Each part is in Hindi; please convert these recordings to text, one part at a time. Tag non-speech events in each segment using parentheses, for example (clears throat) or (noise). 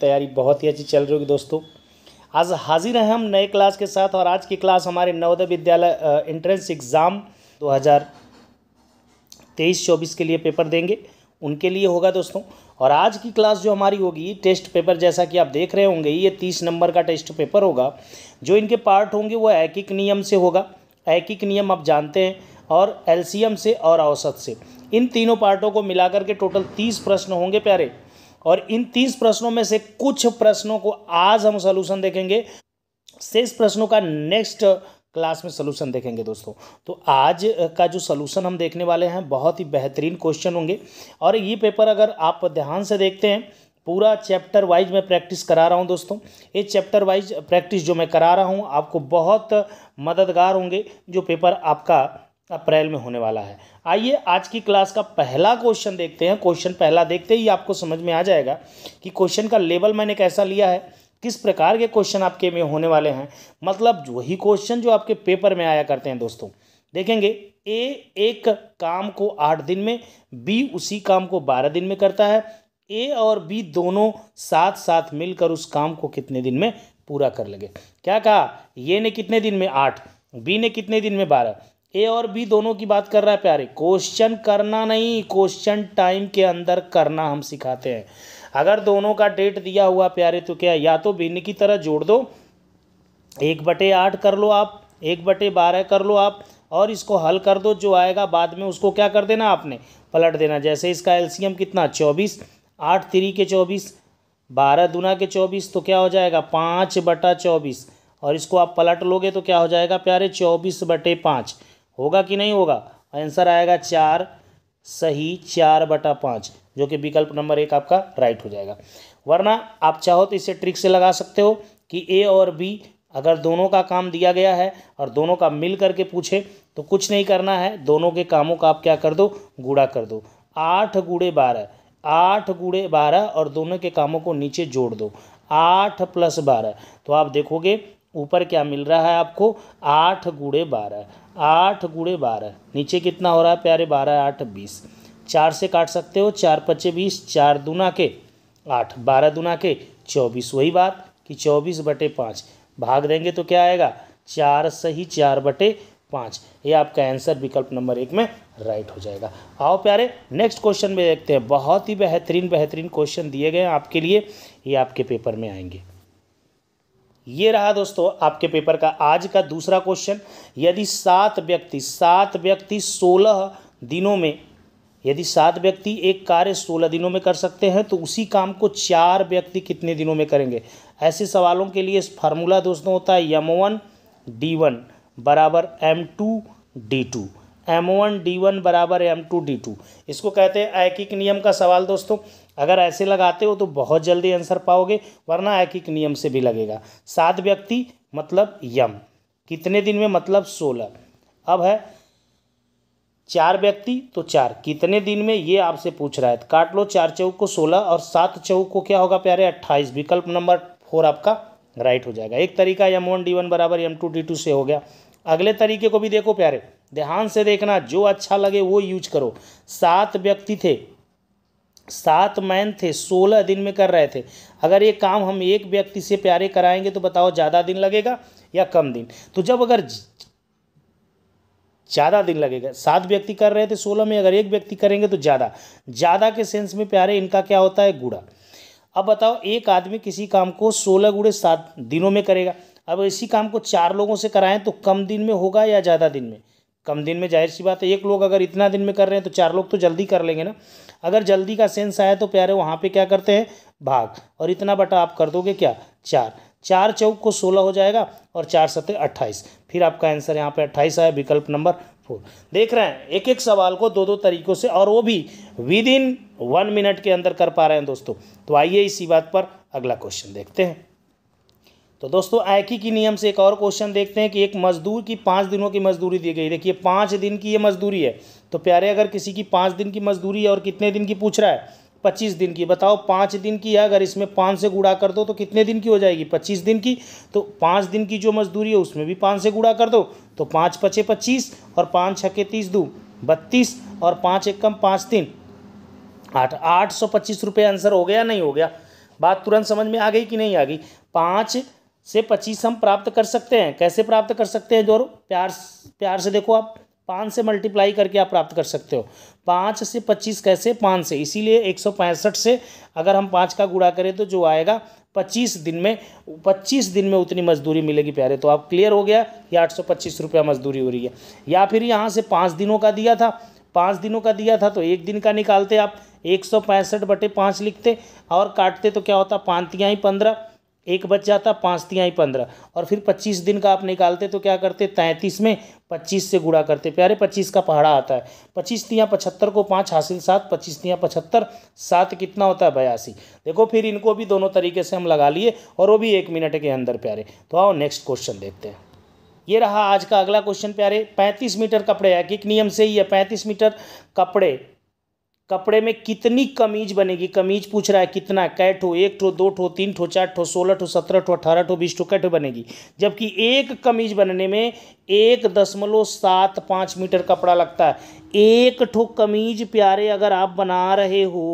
तैयारी बहुत ही अच्छी चल रही होगी दोस्तों आज हाजिर हैं हम नए क्लास के साथ और आज की क्लास हमारे नवोदय विद्यालय एंट्रेंस एग्ज़ाम 2023-24 के लिए पेपर देंगे उनके लिए होगा दोस्तों और आज की क्लास जो हमारी होगी टेस्ट पेपर जैसा कि आप देख रहे होंगे ये तीस नंबर का टेस्ट पेपर होगा जो इनके पार्ट होंगे वो एकिक नियम से होगा एकिक नियम आप जानते हैं और एलसीएम से और औसत से इन तीनों पार्टों को मिलाकर के टोटल तीस प्रश्न होंगे प्यारे और इन तीस प्रश्नों में से कुछ प्रश्नों को आज हम सोल्यूशन देखेंगे शेष प्रश्नों का नेक्स्ट क्लास में सोल्यूशन देखेंगे दोस्तों तो आज का जो सोल्यूशन हम देखने वाले हैं बहुत ही बेहतरीन क्वेश्चन होंगे और ये पेपर अगर आप ध्यान से देखते हैं पूरा चैप्टर वाइज मैं प्रैक्टिस करा रहा हूँ दोस्तों ये चैप्टर वाइज प्रैक्टिस जो मैं करा रहा हूँ आपको बहुत मददगार होंगे जो पेपर आपका अप्रैल में होने वाला है आइए आज की क्लास का पहला क्वेश्चन देखते हैं क्वेश्चन पहला देखते ही आपको समझ में आ जाएगा कि क्वेश्चन का लेवल मैंने कैसा लिया है किस प्रकार के क्वेश्चन आपके में होने वाले हैं मतलब वही क्वेश्चन जो आपके पेपर में आया करते हैं दोस्तों देखेंगे ए एक काम को आठ दिन में बी उसी काम को बारह दिन में करता है ए और बी दोनों साथ साथ मिलकर उस काम को कितने दिन में पूरा कर लगे क्या कहा ये ने कितने दिन में आठ बी ने कितने दिन में बारह ए और बी दोनों की बात कर रहा है प्यारे क्वेश्चन करना नहीं क्वेश्चन टाइम के अंदर करना हम सिखाते हैं अगर दोनों का डेट दिया हुआ प्यारे तो क्या या तो भिन्न की तरह जोड़ दो एक बटे आठ कर लो आप एक बटे बारह कर लो आप और इसको हल कर दो जो आएगा बाद में उसको क्या कर देना आपने पलट देना जैसे इसका एल्सीयम कितना चौबीस आठ थ्री के चौबीस बारह दुना के चौबीस तो क्या हो जाएगा पाँच बटा चौबीस और इसको आप पलट लोगे तो क्या हो जाएगा प्यारे चौबीस बटे पाँच होगा कि नहीं होगा आंसर आएगा चार सही चार बटा पाँच जो कि विकल्प नंबर एक आपका राइट हो जाएगा वरना आप चाहो तो इसे ट्रिक से लगा सकते हो कि ए और बी अगर दोनों का काम दिया गया है और दोनों का मिल करके पूछे तो कुछ नहीं करना है दोनों के कामों का आप क्या कर दो गुड़ा कर दो आठ गुड़े बारह आठ गुड़े बारह और दोनों के कामों को नीचे जोड़ दो आठ प्लस बारह तो आप देखोगे ऊपर क्या मिल रहा है आपको आठ गुड़े बारह आठ गुड़े बारह नीचे कितना हो रहा है प्यारे बारह आठ बीस चार से काट सकते हो चार पच्चे बीस चार दूना के आठ बारह दूना के चौबीस वही बात कि चौबीस बटे पाँच भाग देंगे तो क्या आएगा चार सही चार बटे पाँच ये आपका आंसर विकल्प नंबर एक में राइट हो जाएगा आओ प्यारे नेक्स्ट क्वेश्चन में देखते हैं बहुत ही बेहतरीन बेहतरीन क्वेश्चन दिए गए आपके लिए ये आपके पेपर में आएंगे ये रहा दोस्तों आपके पेपर का आज का दूसरा क्वेश्चन यदि सात व्यक्ति सात व्यक्ति सोलह दिनों में यदि सात व्यक्ति एक कार्य सोलह दिनों में कर सकते हैं तो उसी काम को चार व्यक्ति कितने दिनों में करेंगे ऐसे सवालों के लिए फार्मूला दोस्तों होता है यम वन डी वन बराबर M two D two M one D one बराबर एम टू डी टू इसको कहते हैं ऐकिक नियम का सवाल दोस्तों अगर ऐसे लगाते हो तो बहुत जल्दी आंसर पाओगे वरना ऐकिक नियम से भी लगेगा सात व्यक्ति मतलब यम कितने दिन में मतलब सोलह अब है चार व्यक्ति तो चार कितने दिन में ये आपसे पूछ रहा है काट लो चार चौक को सोलह और सात चौक को क्या होगा प्यारे अट्ठाईस विकल्प नंबर फोर आपका राइट हो जाएगा एक तरीका एम वन डी वन बराबर एम टू डी टू से हो गया अगले तरीके को भी देखो प्यारे ध्यान से देखना जो अच्छा लगे वो यूज करो सात व्यक्ति थे सात मैन थे सोलह दिन में कर रहे थे अगर ये काम हम एक व्यक्ति से प्यारे कराएंगे तो बताओ ज़्यादा दिन लगेगा या कम दिन तो जब अगर ज़्यादा दिन लगेगा सात व्यक्ति कर रहे थे सोलह में अगर एक व्यक्ति करेंगे तो ज़्यादा ज़्यादा के सेंस में प्यारे इनका क्या होता है गुड़ा अब बताओ एक आदमी किसी काम को सोलह गुड़े सात दिनों में करेगा अब इसी काम को चार लोगों से कराएं तो कम दिन में होगा या ज़्यादा दिन में कम दिन में जाहिर सी बात है एक लोग अगर इतना दिन में कर रहे हैं तो चार लोग तो जल्दी कर लेंगे ना अगर जल्दी का सेंस आया तो प्यारे वहाँ पे क्या करते हैं भाग और इतना बटा आप कर दोगे क्या चार चार चौक को सोलह हो जाएगा और चार सत्य अट्ठाईस फिर आपका आंसर यहाँ पे अट्ठाईस आया विकल्प नंबर फोर देख रहे हैं एक एक सवाल को दो दो तरीकों से और वो भी विद इन वन मिनट के अंदर कर पा रहे हैं दोस्तों तो आइए इसी बात पर अगला क्वेश्चन देखते हैं तो दोस्तों आयकी की नियम से एक और क्वेश्चन देखते हैं कि एक मजदूर की पाँच दिनों की मजदूरी दी गई देखिए पाँच दिन की ये मजदूरी है तो प्यारे अगर किसी की पाँच दिन की मजदूरी है और कितने दिन की पूछ रहा है पच्चीस दिन की बताओ पाँच दिन की है अगर इसमें पाँच से गुड़ा कर दो तो कितने दिन की हो जाएगी पच्चीस दिन की तो पाँच दिन की जो मजदूरी है उसमें भी पाँच से गुड़ा कर दो तो पाँच पचे पच्चीस और पाँच छके तीस दो बत्तीस और पाँच एक कम पाँच तीन आठ आठ सौ पच्चीस रुपये आंसर हो गया नहीं हो गया बात तुरंत समझ में आ गई कि नहीं आ गई पाँच से पच्चीस हम प्राप्त कर सकते हैं कैसे प्राप्त कर सकते हैं जोर प्यार प्यार से देखो आप पाँच से मल्टीप्लाई करके आप प्राप्त कर सकते हो पाँच से पच्चीस कैसे पाँच से इसीलिए एक सौ पैंसठ से अगर हम पाँच का गुड़ा करें तो जो आएगा पच्चीस दिन में पच्चीस दिन में उतनी मजदूरी मिलेगी प्यारे तो आप क्लियर हो गया कि आठ सौ पच्चीस रुपया मजदूरी हो रही है या फिर यहाँ से पाँच दिनों का दिया था पाँच दिनों का दिया था तो एक दिन का निकालते आप एक सौ पैंसठ बटे पाँच लिखते और काटते तो क्या होता पाँच ही पंद्रह एक बच जाता पाँच तिहाई पंद्रह और फिर पच्चीस दिन का आप निकालते तो क्या करते तैंतीस में पच्चीस से गुड़ा करते प्यारे पच्चीस का पहाड़ा आता है पच्चीस तिया पचहत्तर को पाँच हासिल सात पच्चीस तिया पचहत्तर सात कितना होता है बयासी देखो फिर इनको भी दोनों तरीके से हम लगा लिए और वो भी एक मिनट के अंदर प्यारे तो आओ नेक्स्ट क्वेश्चन देखते हैं ये रहा आज का अगला क्वेश्चन प्यारे 35 मीटर कपड़े है किक नियम से ही है 35 मीटर कपड़े कपड़े में कितनी कमीज बनेगी कमीज पूछ रहा है कितना कैट हो एक ठो दो ठो तीन ठो चार ठो सोलह ठो सत्रह ठो अठारह ठो बीस ठो कैट बनेगी जबकि एक कमीज बनने में एक दशमलव सात पाँच मीटर कपड़ा लगता है एक ठो कमीज प्यारे अगर आप बना रहे हो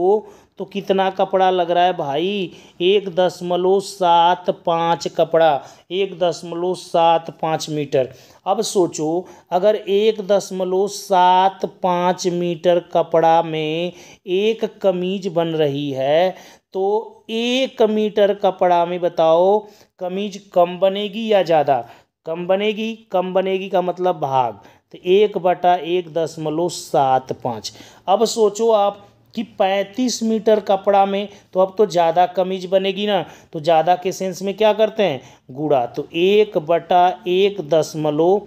तो कितना कपड़ा लग रहा है भाई एक दशमलव सात पाँच कपड़ा एक दशमलव सात पाँच मीटर अब सोचो अगर एक दशमलव सात पाँच मीटर कपड़ा में एक कमीज बन रही है तो एक मीटर कपड़ा में बताओ कमीज कम बनेगी या ज़्यादा कम बनेगी कम बनेगी का मतलब भाग तो एक बटा एक दशमलव सात पाँच अब सोचो आप कि 35 मीटर कपड़ा में तो अब तो ज़्यादा कमीज बनेगी ना तो ज़्यादा के सेंस में क्या करते हैं गुड़ा तो एक बटा एक दशमलव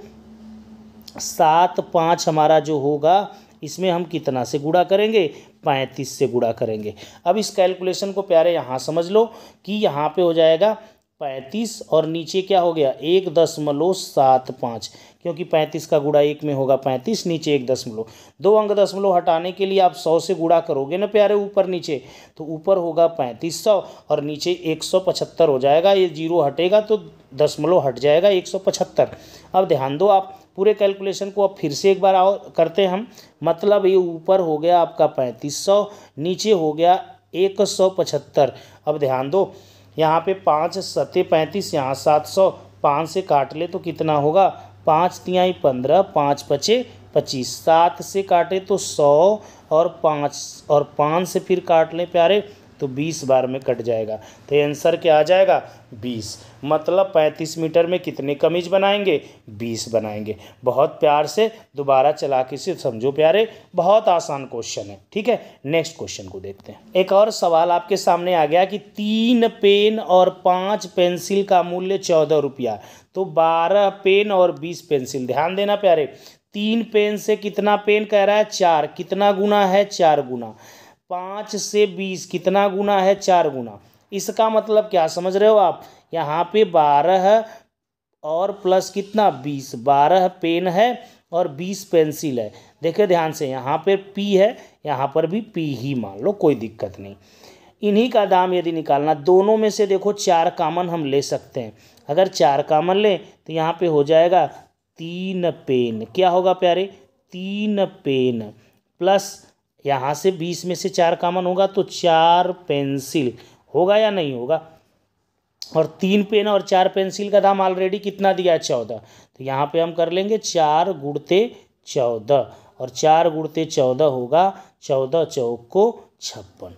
सात पाँच हमारा जो होगा इसमें हम कितना से गुड़ा करेंगे पैंतीस से गुड़ा करेंगे अब इस कैलकुलेशन को प्यारे यहाँ समझ लो कि यहाँ पे हो जाएगा पैंतीस और नीचे क्या हो गया एक दशमलव सात पाँच क्योंकि पैंतीस का गुड़ा एक में होगा पैंतीस नीचे एक दशमलव दो अंक दशमलव हटाने के लिए आप सौ से गुड़ा करोगे ना प्यारे ऊपर नीचे तो ऊपर होगा पैंतीस सौ और नीचे एक सौ पचहत्तर हो जाएगा ये जीरो हटेगा तो दशमलव हट जाएगा एक सौ पचहत्तर अब ध्यान दो आप पूरे कैलकुलेशन को अब फिर से एक बार आओ करते हैं हम मतलब ये ऊपर हो गया आपका पैंतीस सौ नीचे हो गया एक सौ पचहत्तर अब ध्यान दो यहाँ पे पाँच सत्य पैंतीस यहाँ सात सौ पाँच से काट ले तो कितना होगा पाँच तिहाई पंद्रह पाँच पचे पच्चीस सात से काटे तो सौ और पाँच और पाँच से फिर काट लें प्यारे तो 20 बार में कट जाएगा तो आंसर क्या आ जाएगा 20 मतलब 35 मीटर में कितने कमीज बनाएंगे 20 बनाएंगे बहुत प्यार से दोबारा चला के सिर्फ समझो प्यारे बहुत आसान क्वेश्चन है ठीक है नेक्स्ट क्वेश्चन को देखते हैं एक और सवाल आपके सामने आ गया कि तीन पेन और पाँच पेंसिल का मूल्य चौदह रुपया तो बारह पेन और बीस पेंसिल ध्यान देना प्यारे तीन पेन से कितना पेन कह रहा है चार कितना गुना है चार गुना पाँच से बीस कितना गुना है चार गुना इसका मतलब क्या समझ रहे हो आप यहाँ पे बारह और प्लस कितना बीस बारह पेन है और बीस पेंसिल है देखे ध्यान से यहाँ पर पी है यहाँ पर भी पी ही मान लो कोई दिक्कत नहीं इन्हीं का दाम यदि निकालना दोनों में से देखो चार कामन हम ले सकते हैं अगर चार कामन लें तो यहाँ पे हो जाएगा तीन पेन क्या होगा प्यारे तीन पेन प्लस यहाँ से बीस में से चार कामन होगा तो चार पेंसिल होगा या नहीं होगा और तीन पेन और चार पेंसिल का दाम ऑलरेडी कितना दिया चौदह तो यहाँ पे हम कर लेंगे चार गुड़ते चौदह और चार गुड़ते चौदह होगा चौदह चौक को छप्पन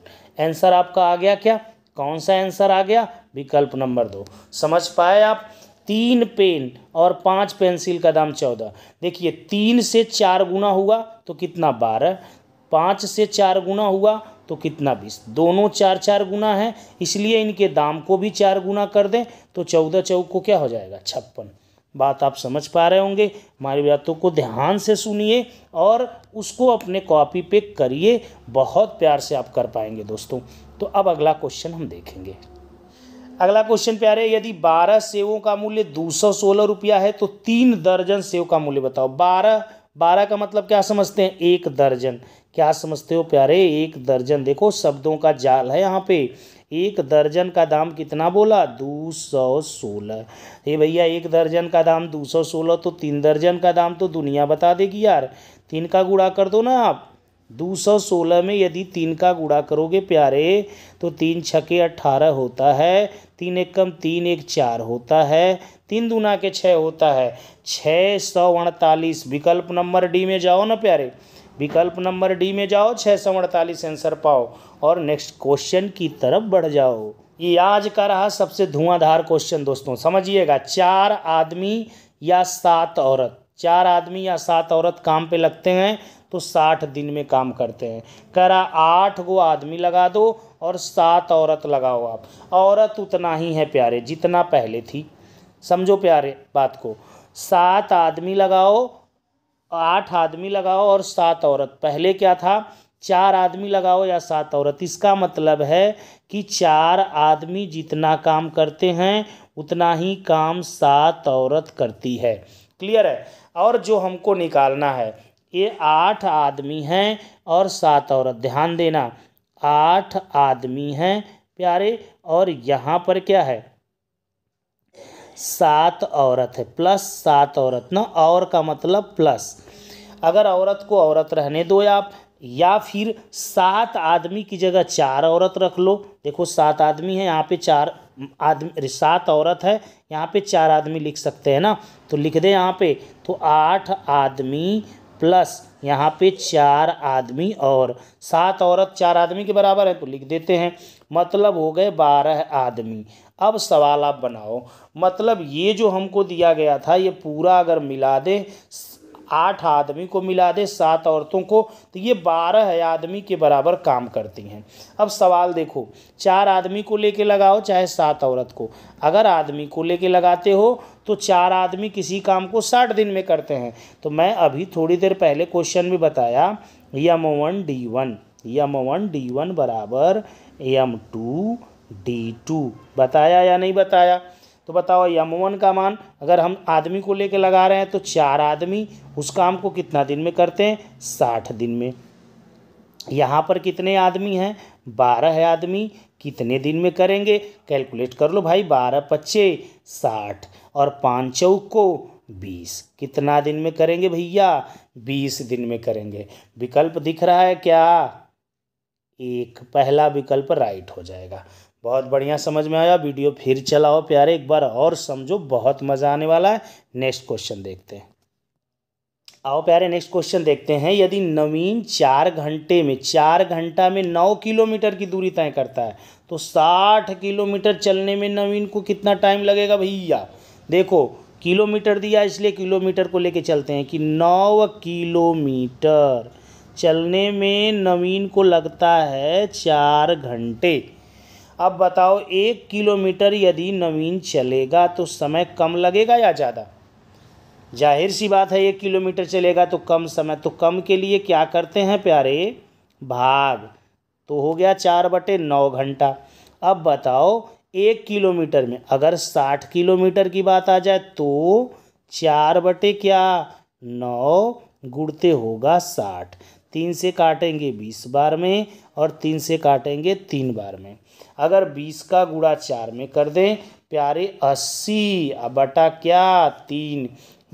आंसर आपका आ गया क्या कौन सा आंसर आ गया विकल्प नंबर दो समझ पाए आप तीन पेन और पाँच पेंसिल का दाम चौदह देखिए तीन से चार गुना हुआ तो कितना बारह पाँच से चार गुना हुआ तो कितना बीस दोनों चार चार गुना है इसलिए इनके दाम को भी चार गुना कर दें तो चौदह चौक को क्या हो जाएगा छप्पन बात आप समझ पा रहे होंगे हमारी बातों को ध्यान से सुनिए और उसको अपने कॉपी पे करिए बहुत प्यार से आप कर पाएंगे दोस्तों तो अब अगला क्वेश्चन हम देखेंगे अगला क्वेश्चन प्यारे यदि बारह सेवों का मूल्य दो सौ सोलह रुपया है तो तीन दर्जन सेव का मूल्य बताओ बारह बारह का मतलब क्या समझते हैं एक दर्जन क्या समझते हो प्यारे एक दर्जन देखो शब्दों का जाल है यहाँ पे एक दर्जन का दाम कितना बोला दो सौ सोलह हे भैया एक दर्जन का दाम दो सौ सोलह तो तीन दर्जन का दाम तो दुनिया बता देगी यार तीन का गुड़ा कर दो ना आप 216 में यदि तीन का गुड़ा करोगे प्यारे तो तीन छके अट्ठारह होता है तीन एक कम तीन एक चार होता है तीन दुना के छः होता है छः सौ अड़तालीस विकल्प नंबर डी में जाओ ना प्यारे विकल्प नंबर डी में जाओ छः सौ अड़तालीस आंसर पाओ और नेक्स्ट क्वेश्चन की तरफ बढ़ जाओ ये आज का रहा सबसे धुआंधार क्वेश्चन दोस्तों समझिएगा चार आदमी या सात औरत चार आदमी या सात औरत काम पे लगते हैं तो साठ दिन में काम करते हैं करा आठ गो आदमी लगा दो और सात औरत लगाओ आप औरत उतना ही है प्यारे जितना पहले थी समझो प्यारे बात को सात आदमी लगाओ आठ आदमी लगाओ और सात औरत पहले क्या था चार आदमी लगाओ या सात औरत इसका मतलब है कि चार आदमी जितना काम करते हैं उतना ही काम सात औरत करती है क्लियर है और जो हमको निकालना है ये आठ आदमी हैं और सात औरत ध्यान देना आठ आदमी हैं प्यारे और यहाँ पर क्या है सात औरत है प्लस सात औरत ना और का मतलब प्लस अगर औरत को औरत रहने दो आप या फिर सात आदमी की जगह चार औरत रख लो देखो सात आदमी है यहाँ पे चार आदमी सात औरत है यहाँ पे चार आदमी लिख सकते हैं ना तो लिख दे यहाँ पे तो आठ आदमी प्लस यहाँ पे चार आदमी और सात औरत चार आदमी के बराबर है तो लिख देते हैं मतलब हो गए बारह आदमी अब सवाल आप बनाओ मतलब ये जो हमको दिया गया था ये पूरा अगर मिला दे आठ आदमी को मिला दे सात औरतों को तो ये बारह आदमी के बराबर काम करती हैं अब सवाल देखो चार आदमी को लेके लगाओ चाहे सात औरत को अगर आदमी को लेके लगाते हो तो चार आदमी किसी काम को साठ दिन में करते हैं तो मैं अभी थोड़ी देर पहले क्वेश्चन में बताया M one D one M one D one बराबर यम टू डी टू बताया या नहीं बताया तो बताओ यम वन का मान अगर हम आदमी को लेकर लगा रहे हैं तो चार आदमी उस काम को कितना दिन में करते हैं साठ दिन में यहाँ पर कितने आदमी हैं बारह आदमी कितने दिन में करेंगे कैलकुलेट कर लो भाई बारह पच्चे साठ और पाँच को बीस कितना दिन में करेंगे भैया बीस दिन में करेंगे विकल्प दिख रहा है क्या एक पहला विकल्प राइट हो जाएगा बहुत बढ़िया समझ में आया वीडियो फिर चलाओ प्यारे एक बार और समझो बहुत मज़ा आने वाला है नेक्स्ट क्वेश्चन देखते हैं आओ प्यारे नेक्स्ट क्वेश्चन देखते हैं यदि नवीन चार घंटे में चार घंटा में नौ किलोमीटर की दूरी तय करता है तो साठ किलोमीटर चलने में नवीन को कितना टाइम लगेगा भैया देखो किलोमीटर दिया इसलिए किलोमीटर को लेके चलते हैं कि नौ किलोमीटर चलने में नवीन को लगता है चार घंटे अब बताओ एक किलोमीटर यदि नवीन चलेगा तो समय कम लगेगा या ज़्यादा जाहिर सी बात है एक किलोमीटर चलेगा तो कम समय तो कम के लिए क्या करते हैं प्यारे भाग तो हो गया चार बटे नौ घंटा अब बताओ एक किलोमीटर में अगर साठ किलोमीटर की बात आ जाए तो चार बटे क्या नौ गुड़ते होगा साठ तीन से काटेंगे बीस बार में और तीन से काटेंगे तीन बार में अगर बीस का गुड़ा चार में कर दें प्यारे अस्सी बटा क्या तीन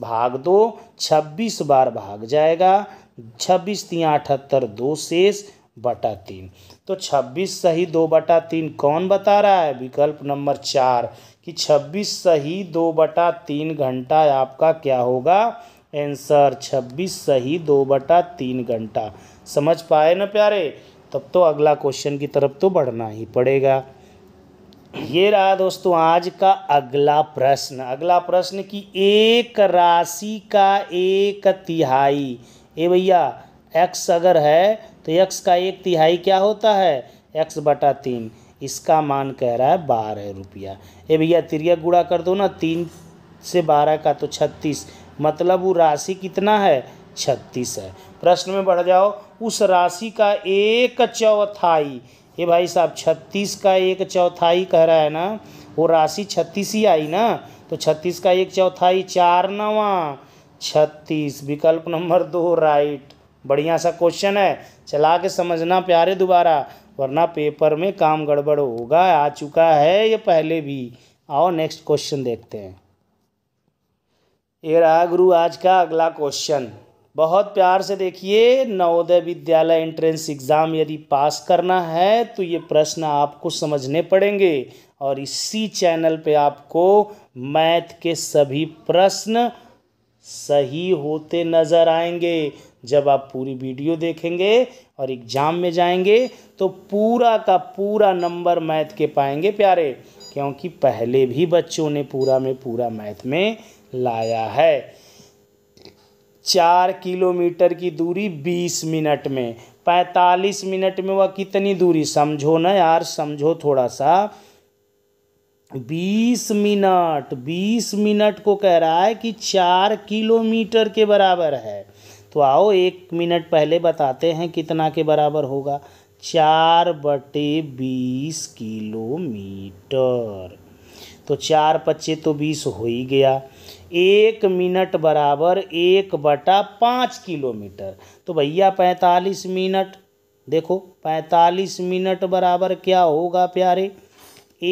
भाग दो छब्बीस बार भाग जाएगा छब्बीस तीन अठहत्तर दो शेष बटा तीन तो 26 सही दो बटा तीन कौन बता रहा है विकल्प नंबर चार कि 26 सही दो बटा तीन घंटा आपका क्या होगा एंसर 26 सही दो बटा तीन घंटा समझ पाए ना प्यारे तब तो अगला क्वेश्चन की तरफ तो बढ़ना ही पड़ेगा ये रहा दोस्तों आज का अगला प्रश्न अगला प्रश्न कि एक राशि का एक तिहाई ए भैया एक्स अगर है तो x का एक तिहाई क्या होता है एक्स बटा तीन इसका मान कह रहा है बारह रुपया ये भैया तिरिया गुड़ा कर दो ना तीन से बारह का तो छत्तीस मतलब वो राशि कितना है छत्तीस है प्रश्न में बढ़ जाओ उस राशि का एक चौथाई ये भाई साहब छत्तीस का एक चौथाई कह रहा है ना वो राशि छत्तीस ही आई ना तो छत्तीस का एक चौथाई चार नवा छत्तीस विकल्प नंबर दो राइट बढ़िया सा क्वेश्चन है चला के समझना प्यारे दोबारा वरना पेपर में काम गड़बड़ होगा आ चुका है ये पहले भी आओ नेक्स्ट क्वेश्चन देखते हैं ये रहा गुरु आज का अगला क्वेश्चन बहुत प्यार से देखिए नवोदय विद्यालय एंट्रेंस एग्ज़ाम यदि पास करना है तो ये प्रश्न आपको समझने पड़ेंगे और इसी चैनल पे आपको मैथ के सभी प्रश्न सही होते नज़र आएंगे जब आप पूरी वीडियो देखेंगे और एग्ज़ाम में जाएंगे तो पूरा का पूरा नंबर मैथ के पाएंगे प्यारे क्योंकि पहले भी बच्चों ने पूरा में पूरा मैथ में लाया है चार किलोमीटर की दूरी बीस मिनट में पैंतालीस मिनट में वह कितनी दूरी समझो ना यार समझो थोड़ा सा बीस मिनट बीस मिनट को कह रहा है कि चार किलोमीटर के बराबर है तो आओ एक मिनट पहले बताते हैं कितना के बराबर होगा चार बटे बीस किलोमीटर तो चार पच्चे तो बीस हो ही गया एक मिनट बराबर एक बटा पाँच किलोमीटर तो भैया पैंतालीस मिनट देखो पैंतालीस मिनट बराबर क्या होगा प्यारे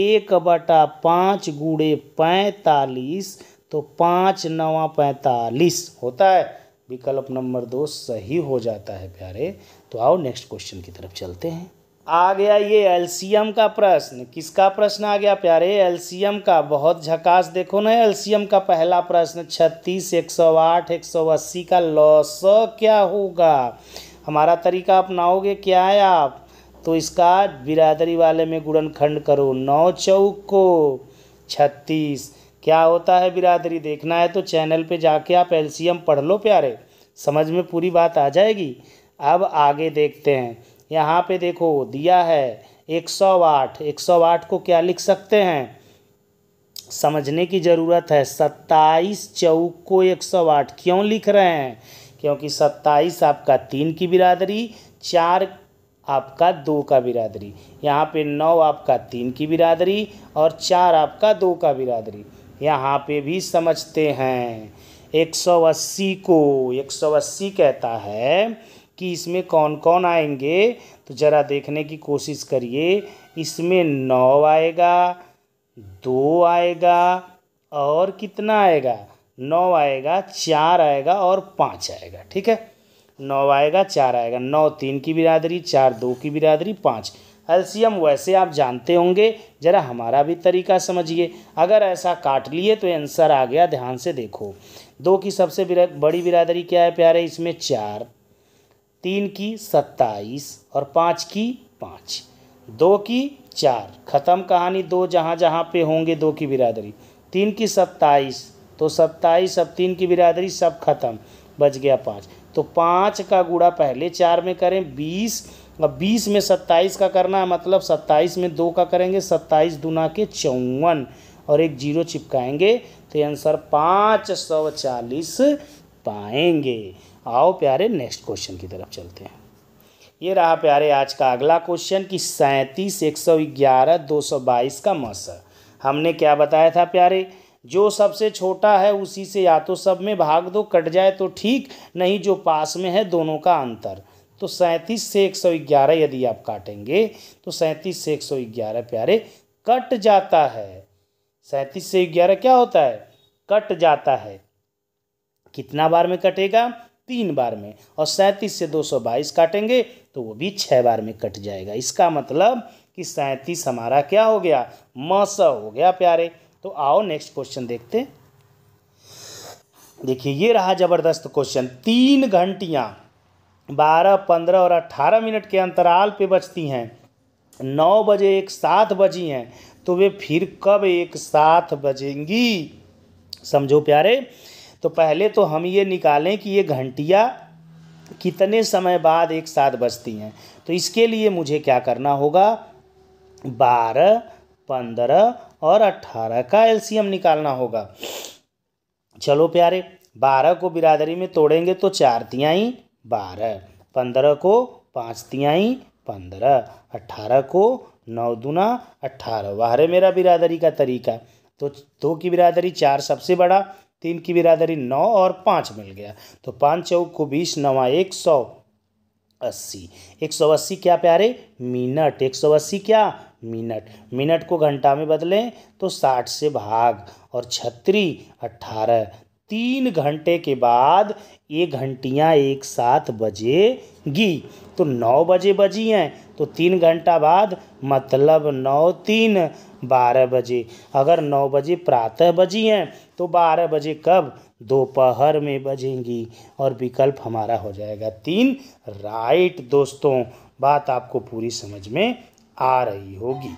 एक बटा पाँच गुड़े पैंतालीस तो पाँच नवा पैंतालीस होता है विकल्प नंबर दो सही हो जाता है प्यारे तो आओ नेक्स्ट क्वेश्चन की तरफ चलते हैं आ गया ये एलसीएम का प्रश्न किसका प्रश्न आ गया प्यारे एलसीएम का बहुत झकास देखो ना एलसीएम का पहला प्रश्न छत्तीस एक सौ आठ एक सौ अस्सी का लॉस क्या होगा हमारा तरीका अपनाओगे क्या है आप तो इसका बिरादरी वाले में खंड करो नौ चौक को छत्तीस क्या होता है बिरादरी देखना है तो चैनल पे जाके आप एलसीएम पढ़ लो प्यारे समझ में पूरी बात आ जाएगी अब आगे देखते हैं यहाँ पे देखो दिया है एक एक सौ आठ सौ आठ को क्या लिख सकते हैं समझने की ज़रूरत है सत्ताईस चौक को एक सौ आठ क्यों लिख रहे हैं क्योंकि सत्ताईस आपका तीन की बिरादरी चार आपका दो का बिरादरी यहाँ पे नौ आपका तीन की बिरादरी और चार आपका दो का बिरादरी यहाँ पे भी समझते हैं 180 को 180 कहता है कि इसमें कौन कौन आएंगे तो ज़रा देखने की कोशिश करिए इसमें नौ आएगा दो आएगा और कितना आएगा नौ आएगा चार आएगा और पाँच आएगा ठीक है नौ आएगा चार आएगा नौ तीन की बिरादरी चार दो की बिरादरी पाँच एल्शियम वैसे आप जानते होंगे ज़रा हमारा भी तरीका समझिए अगर ऐसा काट लिए तो आंसर आ गया ध्यान से देखो दो की सबसे बड़ी बिरादरी क्या है प्यारे इसमें चार तीन की सत्ताईस और पाँच की पाँच दो की चार ख़त्म कहानी दो जहाँ जहाँ पे होंगे दो की बिरादरी तीन की सत्ताईस तो सत्ताईस अब तीन की बिरादरी सब खत्म बच गया पाँच तो पाँच का गुड़ा पहले चार में करें बीस अब बीस में सत्ताईस का करना है मतलब सत्ताईस में दो का करेंगे सत्ताईस दुना के चौवन और एक जीरो चिपकाएंगे तो आंसर पाँच सौ चालीस पाएंगे आओ प्यारे नेक्स्ट क्वेश्चन की तरफ चलते हैं ये रहा प्यारे आज का अगला क्वेश्चन कि सैंतीस एक सौ ग्यारह दो सौ बाईस का मस हमने क्या बताया था प्यारे जो सबसे छोटा है उसी से या तो सब में भाग दो कट जाए तो ठीक नहीं जो पास में है दोनों का अंतर तो सैंतीस से एक सौ ग्यारह यदि आप काटेंगे तो सैंतीस से एक सौ ग्यारह प्यारे कट जाता है सैंतीस से ग्यारह क्या होता है कट जाता है कितना बार में कटेगा तीन बार में और सैंतीस से दो सौ बाईस काटेंगे तो वो भी छः बार में कट जाएगा इसका मतलब कि सैंतीस हमारा क्या हो गया मस हो गया प्यारे तो आओ नेक्स्ट क्वेश्चन देखते देखिए ये रहा जबरदस्त क्वेश्चन तीन घंटियाँ बारह पंद्रह और अट्ठारह मिनट के अंतराल पे बजती हैं नौ बजे एक साथ बजी हैं तो वे फिर कब एक साथ बजेंगी समझो प्यारे तो पहले तो हम ये निकालें कि ये घंटियाँ कितने समय बाद एक साथ बजती हैं तो इसके लिए मुझे क्या करना होगा बारह पंद्रह और अट्ठारह का एलसीएम निकालना होगा चलो प्यारे बारह को बिरादरी में तोड़ेंगे तो चार तियाई बारह पंद्रह को पाँच तिहाई पंद्रह अट्ठारह को नौ दुना अट्ठारह वाह है मेरा बिरादरी का तरीका तो दो की बिरादरी चार सबसे बड़ा तीन की बिरादरी नौ और पाँच मिल गया तो पाँच चौक को बीस नवा एक सौ अस्सी एक सौ अस्सी क्या प्यारे मिनट एक सौ अस्सी क्या मिनट मिनट को घंटा में बदलें तो साठ से भाग और छत्री अट्ठारह तीन घंटे के बाद ये घंटियाँ एक साथ बजेगी तो नौ बजे बजी हैं तो तीन घंटा बाद मतलब नौ तीन बारह बजे अगर नौ बजे प्रातः बजी हैं तो बारह बजे कब दोपहर में बजेंगी और विकल्प हमारा हो जाएगा तीन राइट दोस्तों बात आपको पूरी समझ में आ रही होगी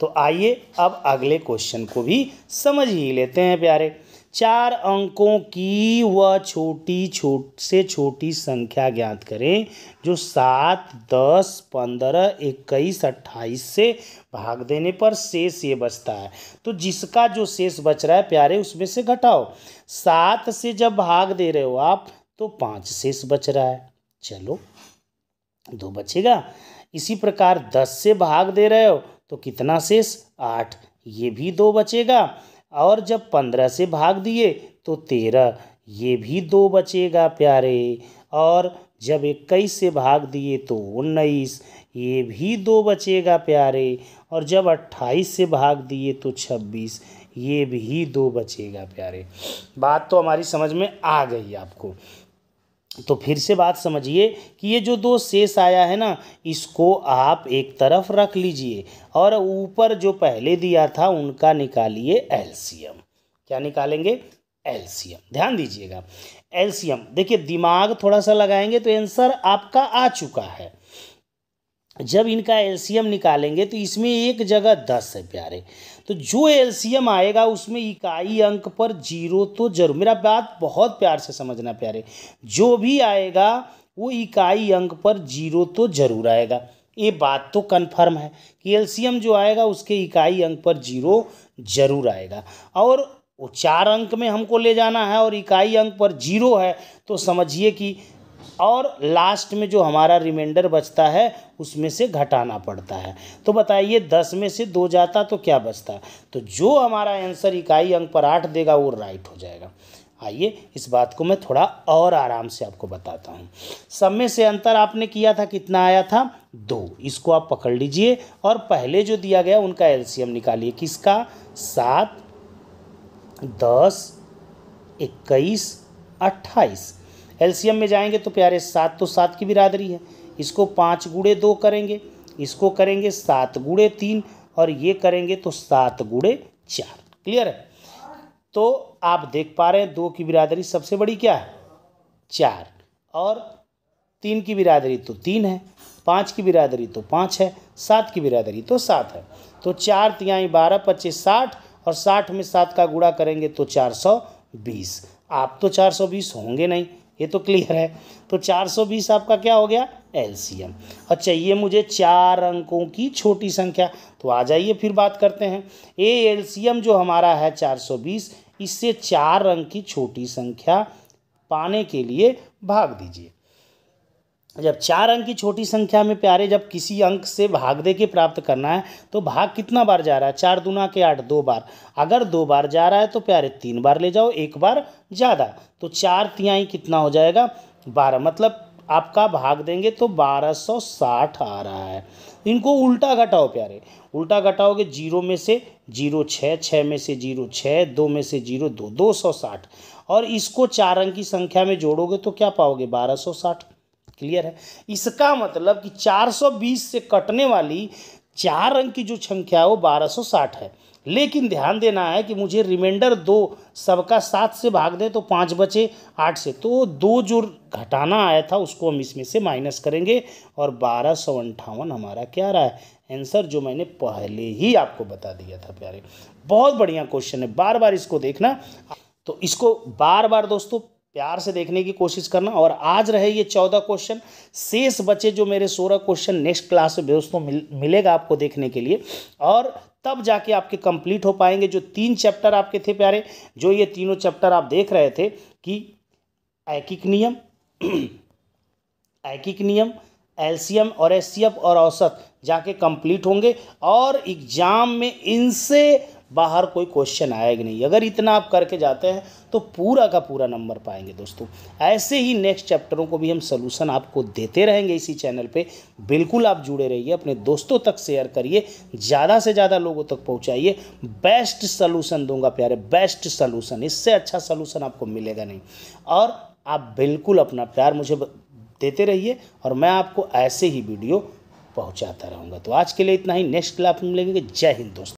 तो आइए अब अगले क्वेश्चन को भी समझ ही लेते हैं प्यारे चार अंकों की वह छोटी छोट से छोटी संख्या ज्ञात करें जो सात दस पंद्रह इक्कीस अट्ठाईस से भाग देने पर शेष ये बचता है तो जिसका जो शेष बच रहा है प्यारे उसमें से घटाओ सात से जब भाग दे रहे हो आप तो पाँच शेष बच रहा है चलो दो बचेगा इसी प्रकार दस से भाग दे रहे हो तो कितना शेष आठ ये भी दो बचेगा और जब पंद्रह से भाग दिए तो तेरह ये भी दो बचेगा प्यारे और जब इक्कीस से भाग दिए तो उन्नीस ये भी दो बचेगा प्यारे और जब अट्ठाईस से भाग दिए तो छब्बीस ये भी दो बचेगा प्यारे बात तो हमारी समझ में आ गई आपको तो फिर से बात समझिए कि ये जो दो शेष आया है ना इसको आप एक तरफ रख लीजिए और ऊपर जो पहले दिया था उनका निकालिए एल्सियम क्या निकालेंगे एल्सियम ध्यान दीजिएगा एल्सियम देखिए दिमाग थोड़ा सा लगाएंगे तो आंसर आपका आ चुका है जब इनका एल्सियम निकालेंगे तो इसमें एक जगह दस है प्यारे तो जो एलसीएम आएगा उसमें इकाई अंक पर जीरो तो जरूर मेरा बात बहुत प्यार से समझना प्यारे जो भी आएगा वो इकाई अंक पर जीरो तो जरूर आएगा ये बात तो कन्फर्म है कि एल जो आएगा उसके इकाई अंक पर जीरो जरूर आएगा और वो चार अंक में हमको ले जाना है और इकाई अंक पर जीरो है तो समझिए कि और लास्ट में जो हमारा रिमाइंडर बचता है उसमें से घटाना पड़ता है तो बताइए दस में से दो जाता तो क्या बचता तो जो हमारा आंसर इकाई अंक पर आठ देगा वो राइट हो जाएगा आइए इस बात को मैं थोड़ा और आराम से आपको बताता हूँ सब में से अंतर आपने किया था कितना आया था दो इसको आप पकड़ लीजिए और पहले जो दिया गया उनका एल्सियम निकालिए किसका सात दस इक्कीस अट्ठाईस एलसीएम में जाएंगे तो प्यारे सात तो सात की बिरादरी है इसको पाँच गुड़े दो करेंगे इसको करेंगे सात गुड़े तीन और ये करेंगे तो सात गुड़े चार क्लियर है तो आप देख पा रहे हैं दो की बिरादरी सबसे बड़ी क्या है चार और तीन की बिरादरी तो तीन है पाँच की बिरादरी तो पाँच है सात की बिरादरी तो सात है तो चार तिहाई बारह पच्चीस साठ और साठ में सात का गुड़ा करेंगे तो चार सौ बीस आप तो चार सौ बीस होंगे नहीं ये तो क्लियर है तो 420 आपका क्या हो गया एलसीएम और अच्छा, चाहिए मुझे चार अंकों की छोटी संख्या तो आ जाइए फिर बात करते हैं ए एलसीएम जो हमारा है 420 इससे चार अंक की छोटी संख्या पाने के लिए भाग दीजिए जब चार अंक की छोटी संख्या में प्यारे जब किसी अंक से भाग दे के प्राप्त करना है तो भाग कितना बार जा रहा है चार दुना के आठ दो बार अगर दो बार जा रहा है तो प्यारे तीन बार ले जाओ एक बार ज़्यादा तो चार तिहाई कितना हो जाएगा बारह मतलब आपका भाग देंगे तो बारह सौ साठ आ रहा है इनको उल्टा घटाओ प्यारे उल्टा घटाओगे जीरो में से जीरो छः छः में से जीरो छः दो में से जीरो दो दो सौ साठ और इसको चार अंक की संख्या में जोड़ोगे तो क्या पाओगे बारह सौ साठ क्लियर है इसका मतलब कि 420 से कटने वाली चार अंक की जो संख्या है वो 1260 है लेकिन ध्यान देना है कि मुझे रिमाइंडर दो सबका सात से भाग दे तो पाँच बचे आठ से तो दो जो घटाना आया था उसको हम इसमें से माइनस करेंगे और बारह सौ अंठावन हमारा क्या रहा है आंसर जो मैंने पहले ही आपको बता दिया था प्यारे बहुत बढ़िया क्वेश्चन है बार बार इसको देखना तो इसको बार बार दोस्तों प्यार से देखने की कोशिश करना और आज रहे ये चौदह क्वेश्चन शेष बचे जो मेरे सोलह क्वेश्चन नेक्स्ट क्लास में दोस्तों मिल, मिलेगा आपको देखने के लिए और तब जाके आपके कंप्लीट हो पाएंगे जो तीन चैप्टर आपके थे प्यारे जो ये तीनों चैप्टर आप देख रहे थे कि एकिक नियम (clears throat) एकिक नियम एलसीएम और एस और औसत जाके कंप्लीट होंगे और एग्जाम में इनसे बाहर कोई क्वेश्चन आएगा नहीं अगर इतना आप करके जाते हैं तो पूरा का पूरा नंबर पाएंगे दोस्तों ऐसे ही नेक्स्ट चैप्टरों को भी हम सोल्यूशन आपको देते रहेंगे इसी चैनल पे बिल्कुल आप जुड़े रहिए अपने दोस्तों तक शेयर करिए ज़्यादा से ज़्यादा लोगों तक पहुँचाइए बेस्ट सोल्यूशन दूंगा प्यारे बेस्ट सोल्यूशन इससे अच्छा सोल्यूशन आपको मिलेगा नहीं और आप बिल्कुल अपना प्यार मुझे देते रहिए और मैं आपको ऐसे ही वीडियो पहुंचाता रहूँगा तो आज के लिए इतना ही नेक्स्ट क्लास में मिलेंगे जय हिंद दोस्तों